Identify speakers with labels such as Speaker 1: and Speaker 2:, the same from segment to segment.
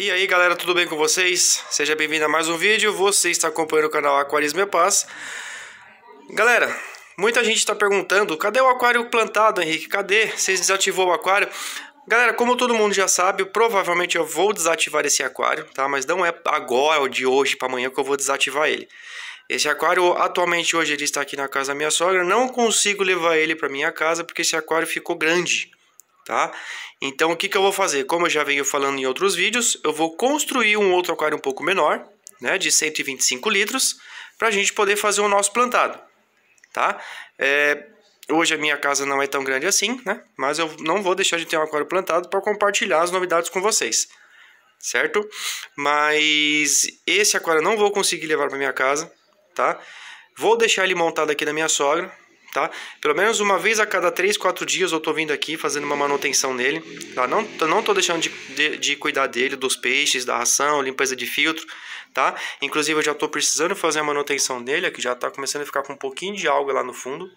Speaker 1: E aí galera, tudo bem com vocês? Seja bem-vindo a mais um vídeo, você está acompanhando o canal Aquarismo e Paz Galera, muita gente está perguntando, cadê o aquário plantado Henrique? Cadê? Vocês desativou o aquário? Galera, como todo mundo já sabe, provavelmente eu vou desativar esse aquário, tá? Mas não é agora ou de hoje para amanhã que eu vou desativar ele esse aquário atualmente hoje ele está aqui na casa da minha sogra, não consigo levar ele para minha casa porque esse aquário ficou grande tá? Então, o que, que eu vou fazer? Como eu já venho falando em outros vídeos, eu vou construir um outro aquário um pouco menor, né, de 125 litros, para a gente poder fazer o nosso plantado, tá? É, hoje a minha casa não é tão grande assim, né? Mas eu não vou deixar de ter um aquário plantado para compartilhar as novidades com vocês, certo? Mas esse aquário eu não vou conseguir levar para minha casa, tá? Vou deixar ele montado aqui na minha sogra, tá? Pelo menos uma vez a cada 3, 4 dias eu tô vindo aqui fazendo uma manutenção nele, tá? Não, não tô deixando de, de, de cuidar dele, dos peixes, da ração, limpeza de filtro, tá? Inclusive eu já tô precisando fazer a manutenção dele, aqui já tá começando a ficar com um pouquinho de água lá no fundo.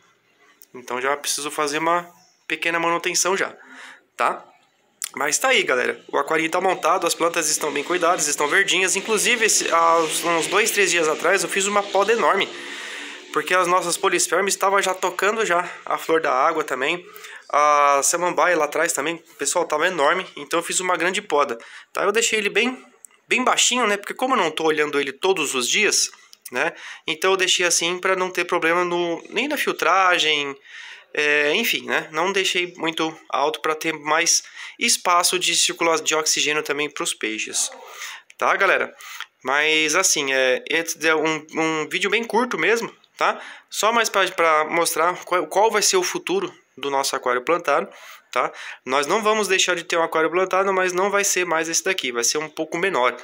Speaker 1: Então já preciso fazer uma pequena manutenção já, tá? Mas tá aí, galera. O aquário tá montado, as plantas estão bem cuidadas, estão verdinhas. Inclusive, esse, há uns dois, três dias atrás, eu fiz uma poda enorme porque as nossas polisfermes estavam já tocando já a flor da água também. A samambaia lá atrás também, pessoal, estava enorme, então eu fiz uma grande poda. Tá? Eu deixei ele bem, bem baixinho, né? Porque como eu não estou olhando ele todos os dias, né? Então eu deixei assim para não ter problema no, nem na filtragem, é, enfim, né? Não deixei muito alto para ter mais espaço de circulação de oxigênio também para os peixes. Tá, galera? Mas assim, é, é um, um vídeo bem curto mesmo, tá? Só mais para mostrar qual, qual vai ser o futuro do nosso aquário plantado, tá? Nós não vamos deixar de ter um aquário plantado, mas não vai ser mais esse daqui, vai ser um pouco menor.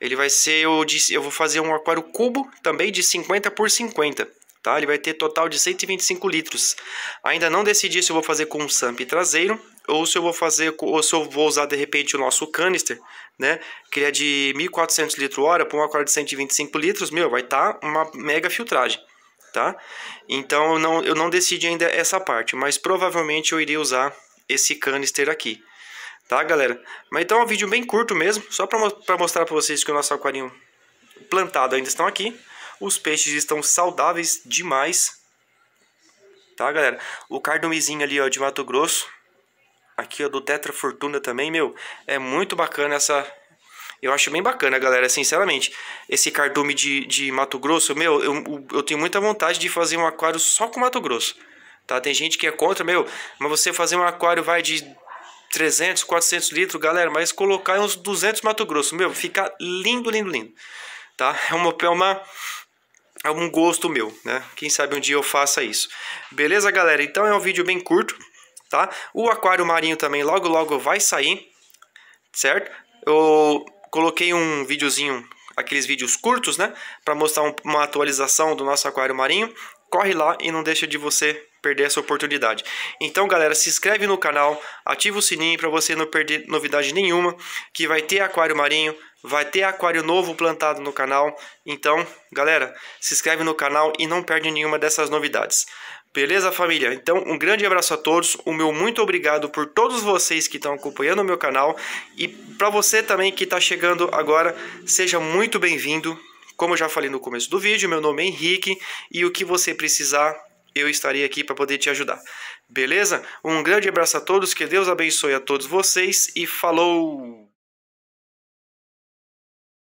Speaker 1: Ele vai ser, eu, disse, eu vou fazer um aquário cubo também de 50 por 50, tá? Ele vai ter total de 125 litros. Ainda não decidi se eu vou fazer com um samp traseiro ou se eu vou fazer ou se eu vou usar de repente o nosso canister, né? Que ele é de 1400 litro hora para um aquário de 125 litros, meu, vai estar tá uma mega filtragem tá? Então eu não, eu não decidi ainda essa parte, mas provavelmente eu iria usar esse canister aqui. Tá, galera? Mas então é um vídeo bem curto mesmo, só para mostrar para vocês que o nosso aquarinho plantado ainda estão aqui. Os peixes estão saudáveis demais. Tá, galera? O cardumezinho ali, ó, de Mato Grosso. Aqui, ó, do Tetra Fortuna também, meu. É muito bacana essa, eu acho bem bacana, galera, sinceramente. Esse cardume de, de Mato Grosso, meu, eu, eu tenho muita vontade de fazer um aquário só com Mato Grosso. Tá? Tem gente que é contra, meu, mas você fazer um aquário vai de 300, 400 litros, galera, mas colocar uns 200 Mato Grosso, meu, fica lindo, lindo, lindo. Tá? É uma, é uma é um gosto meu, né? Quem sabe um dia eu faça isso. Beleza, galera? Então é um vídeo bem curto, tá? O aquário marinho também logo logo vai sair, certo? Eu Coloquei um videozinho, aqueles vídeos curtos, né? Para mostrar um, uma atualização do nosso aquário marinho. Corre lá e não deixa de você perder essa oportunidade. Então, galera, se inscreve no canal, ativa o sininho para você não perder novidade nenhuma, que vai ter aquário marinho, vai ter aquário novo plantado no canal. Então, galera, se inscreve no canal e não perde nenhuma dessas novidades. Beleza, família? Então, um grande abraço a todos. O meu muito obrigado por todos vocês que estão acompanhando o meu canal. E para você também que está chegando agora, seja muito bem-vindo. Como eu já falei no começo do vídeo, meu nome é Henrique e o que você precisar, eu estarei aqui para poder te ajudar. Beleza? Um grande abraço a todos, que Deus abençoe a todos vocês e falou!